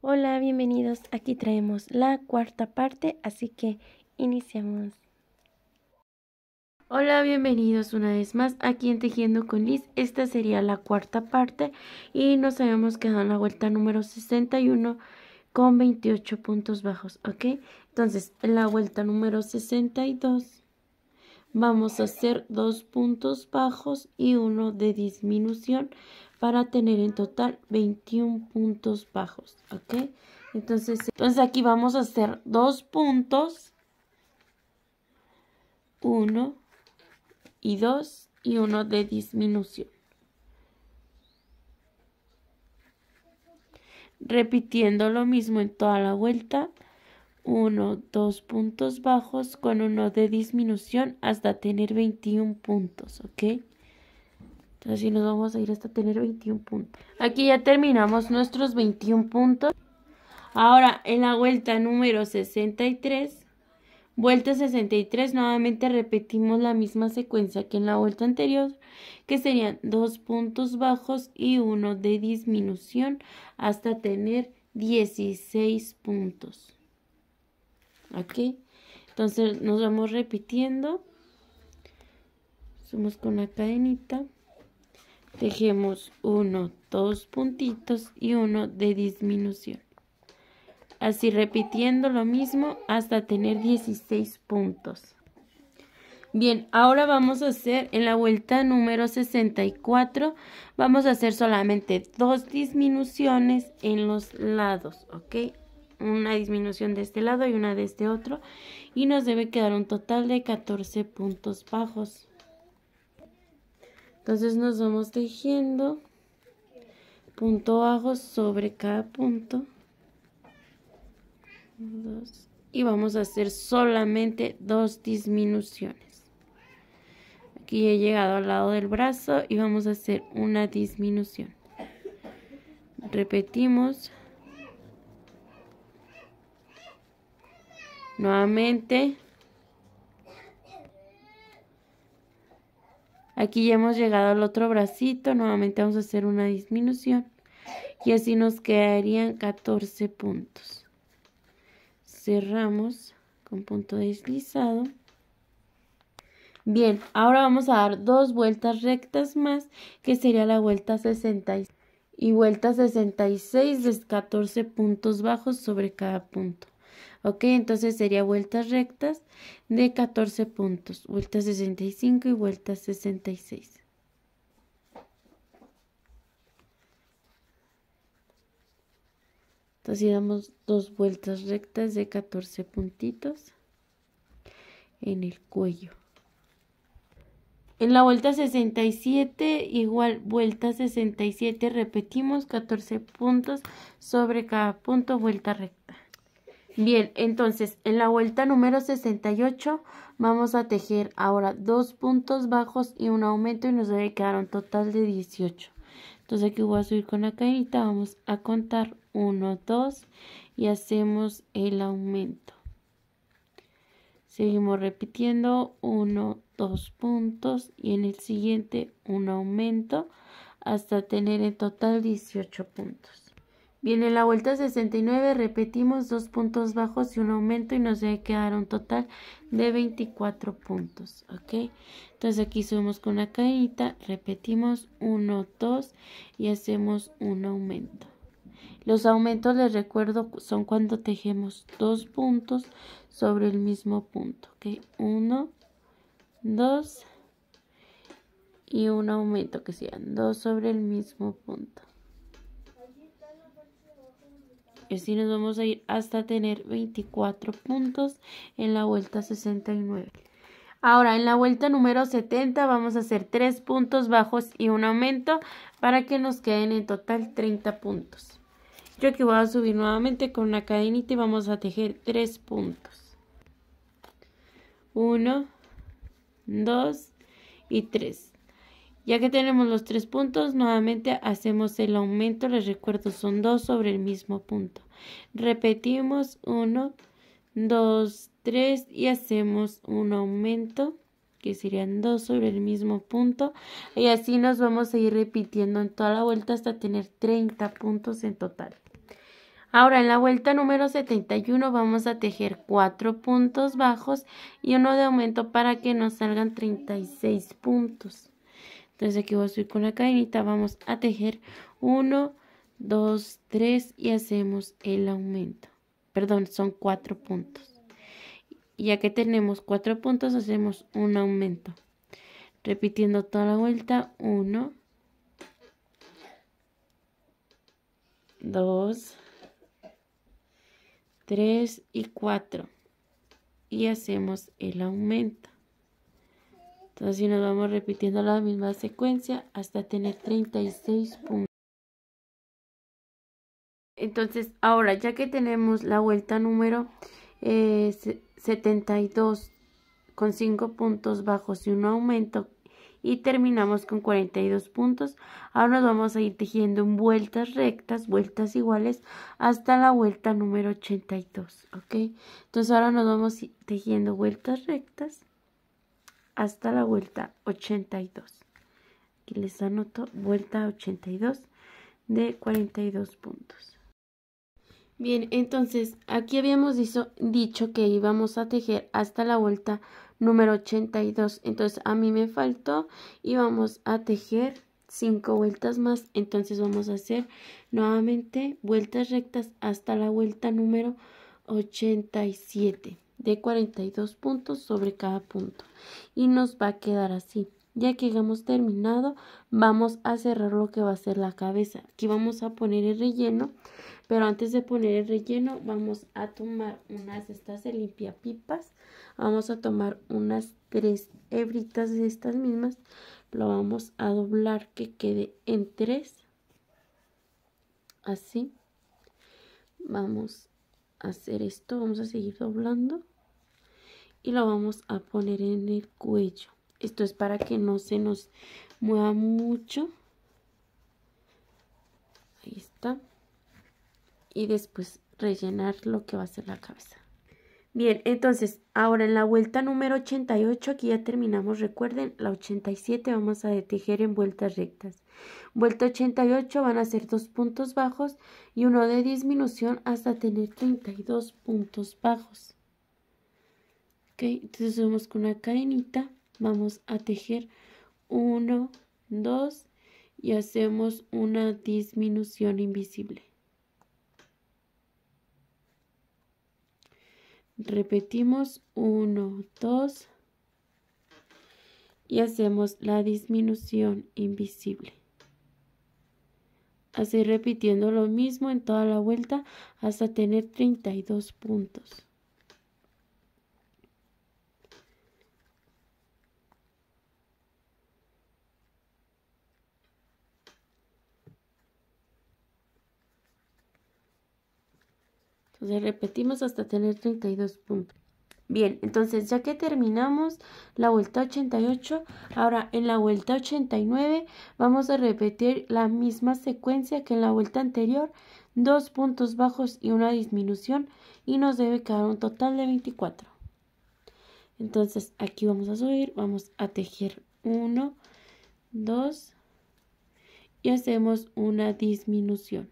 Hola, bienvenidos. Aquí traemos la cuarta parte, así que iniciamos. Hola, bienvenidos una vez más aquí en Tejiendo con Liz. Esta sería la cuarta parte y nos habíamos quedado en la vuelta número 61 con 28 puntos bajos, ¿ok? Entonces, la vuelta número 62 vamos a hacer dos puntos bajos y uno de disminución para tener en total 21 puntos bajos, ¿ok? Entonces, entonces aquí vamos a hacer dos puntos, uno y dos y uno de disminución. Repitiendo lo mismo en toda la vuelta. 1, 2 puntos bajos con uno de disminución hasta tener 21 puntos, ¿ok? Entonces así nos vamos a ir hasta tener 21 puntos. Aquí ya terminamos nuestros 21 puntos. Ahora en la vuelta número 63, vuelta 63 nuevamente repetimos la misma secuencia que en la vuelta anterior, que serían dos puntos bajos y uno de disminución hasta tener 16 puntos. Ok, entonces nos vamos repitiendo Somos con la cadenita tejemos uno dos puntitos y uno de disminución así repitiendo lo mismo hasta tener 16 puntos Bien, ahora vamos a hacer en la vuelta número 64, vamos a hacer solamente dos disminuciones en los lados, ¿ok? una disminución de este lado y una de este otro y nos debe quedar un total de 14 puntos bajos. Entonces nos vamos tejiendo punto bajo sobre cada punto. y vamos a hacer solamente dos disminuciones. Aquí he llegado al lado del brazo y vamos a hacer una disminución. Repetimos Nuevamente. Aquí ya hemos llegado al otro bracito. Nuevamente vamos a hacer una disminución. Y así nos quedarían 14 puntos. Cerramos con punto deslizado. Bien, ahora vamos a dar dos vueltas rectas más, que sería la vuelta 66 y vuelta 66 de 14 puntos bajos sobre cada punto. ¿Ok? Entonces sería vueltas rectas de 14 puntos, vuelta 65 y vuelta 66. Entonces damos dos vueltas rectas de 14 puntitos en el cuello. En la vuelta 67, igual vuelta 67, repetimos 14 puntos sobre cada punto, vuelta recta. Bien, entonces en la vuelta número 68 vamos a tejer ahora dos puntos bajos y un aumento y nos debe quedar un total de 18. Entonces aquí voy a subir con la cadenita, vamos a contar 1, 2 y hacemos el aumento. Seguimos repitiendo 1, 2 puntos y en el siguiente un aumento hasta tener en total 18 puntos. Bien, la vuelta 69 repetimos dos puntos bajos y un aumento y nos debe quedar un total de 24 puntos, ¿ok? Entonces aquí subimos con una cadenita, repetimos 1, 2 y hacemos un aumento. Los aumentos, les recuerdo, son cuando tejemos dos puntos sobre el mismo punto, ¿ok? 1, 2 y un aumento que sean dos sobre el mismo punto. Y así nos vamos a ir hasta tener 24 puntos en la vuelta 69. Ahora, en la vuelta número 70 vamos a hacer 3 puntos bajos y un aumento para que nos queden en total 30 puntos. Yo aquí voy a subir nuevamente con una cadenita y vamos a tejer 3 puntos. 1, 2 y 3. Ya que tenemos los tres puntos, nuevamente hacemos el aumento, les recuerdo son dos sobre el mismo punto. Repetimos uno, dos, tres y hacemos un aumento que serían dos sobre el mismo punto y así nos vamos a ir repitiendo en toda la vuelta hasta tener 30 puntos en total. Ahora en la vuelta número 71 vamos a tejer cuatro puntos bajos y uno de aumento para que nos salgan 36 puntos. Entonces aquí voy a subir con la cadenita, vamos a tejer 1, 2, 3 y hacemos el aumento. Perdón, son 4 puntos. ya que tenemos 4 puntos, hacemos un aumento. Repitiendo toda la vuelta, 1, 2, 3 y 4. Y hacemos el aumento. Entonces, si nos vamos repitiendo la misma secuencia hasta tener 36 puntos. Entonces, ahora ya que tenemos la vuelta número 72 eh, con 5 puntos bajos y un aumento y terminamos con 42 puntos. Ahora nos vamos a ir tejiendo en vueltas rectas, vueltas iguales, hasta la vuelta número 82, ¿ok? Entonces ahora nos vamos tejiendo vueltas rectas hasta la vuelta 82. Aquí les anoto vuelta 82 de 42 puntos. Bien, entonces aquí habíamos dicho, que íbamos a tejer hasta la vuelta número 82. Entonces a mí me faltó y vamos a tejer 5 vueltas más. Entonces vamos a hacer nuevamente vueltas rectas hasta la vuelta número 87 de 42 puntos sobre cada punto y nos va a quedar así ya que hemos terminado vamos a cerrar lo que va a ser la cabeza aquí vamos a poner el relleno pero antes de poner el relleno vamos a tomar unas estas de limpia pipas vamos a tomar unas tres hebritas de estas mismas lo vamos a doblar que quede en tres así vamos hacer esto vamos a seguir doblando y lo vamos a poner en el cuello esto es para que no se nos mueva mucho ahí está y después rellenar lo que va a ser la cabeza Bien, entonces, ahora en la vuelta número 88, aquí ya terminamos, recuerden, la 87 vamos a tejer en vueltas rectas. Vuelta 88 van a ser dos puntos bajos y uno de disminución hasta tener 32 puntos bajos. Ok, entonces vamos con una cadenita, vamos a tejer 1, 2 y hacemos una disminución invisible. Repetimos 1, 2 y hacemos la disminución invisible. Así repitiendo lo mismo en toda la vuelta hasta tener 32 puntos. Entonces repetimos hasta tener 32 puntos. Bien, entonces ya que terminamos la vuelta 88, ahora en la vuelta 89 vamos a repetir la misma secuencia que en la vuelta anterior, dos puntos bajos y una disminución y nos debe quedar un total de 24. Entonces aquí vamos a subir, vamos a tejer 1, 2 y hacemos una disminución.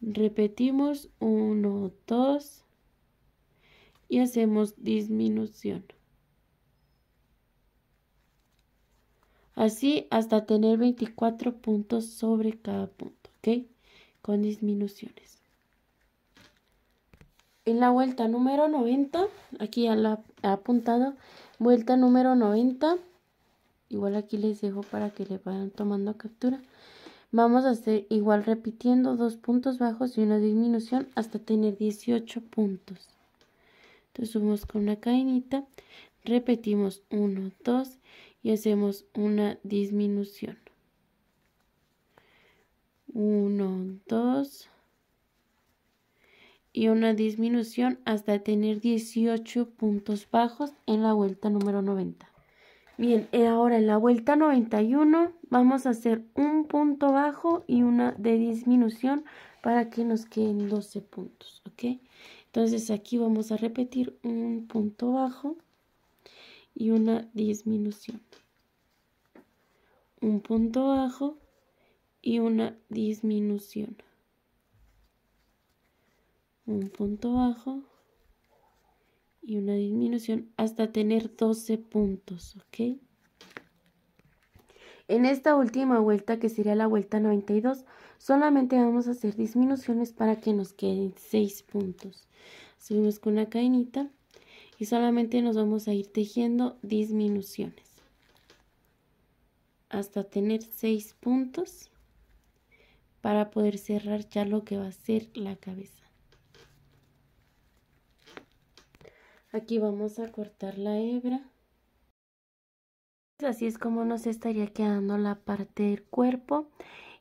Repetimos 1, 2 y hacemos disminución. Así hasta tener 24 puntos sobre cada punto, ¿ok? Con disminuciones. En la vuelta número 90, aquí ya la ha apuntado, vuelta número 90, igual aquí les dejo para que le vayan tomando captura. Vamos a hacer igual repitiendo dos puntos bajos y una disminución hasta tener 18 puntos. Entonces subimos con una cadenita, repetimos 1, 2 y hacemos una disminución. 1, 2 y una disminución hasta tener 18 puntos bajos en la vuelta número 90. Bien, eh, ahora en la vuelta 91 vamos a hacer un punto bajo y una de disminución para que nos queden 12 puntos, ¿ok? Entonces aquí vamos a repetir un punto bajo y una disminución. Un punto bajo y una disminución. Un punto bajo y una disminución hasta tener 12 puntos, ¿ok? En esta última vuelta, que sería la vuelta 92, solamente vamos a hacer disminuciones para que nos queden 6 puntos. Subimos con una cadenita y solamente nos vamos a ir tejiendo disminuciones hasta tener 6 puntos para poder cerrar ya lo que va a ser la cabeza. Aquí vamos a cortar la hebra. Pues así es como nos estaría quedando la parte del cuerpo.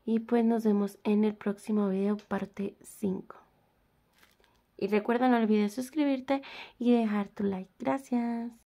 Y pues nos vemos en el próximo video, parte 5. Y recuerda, no olvides suscribirte y dejar tu like. Gracias.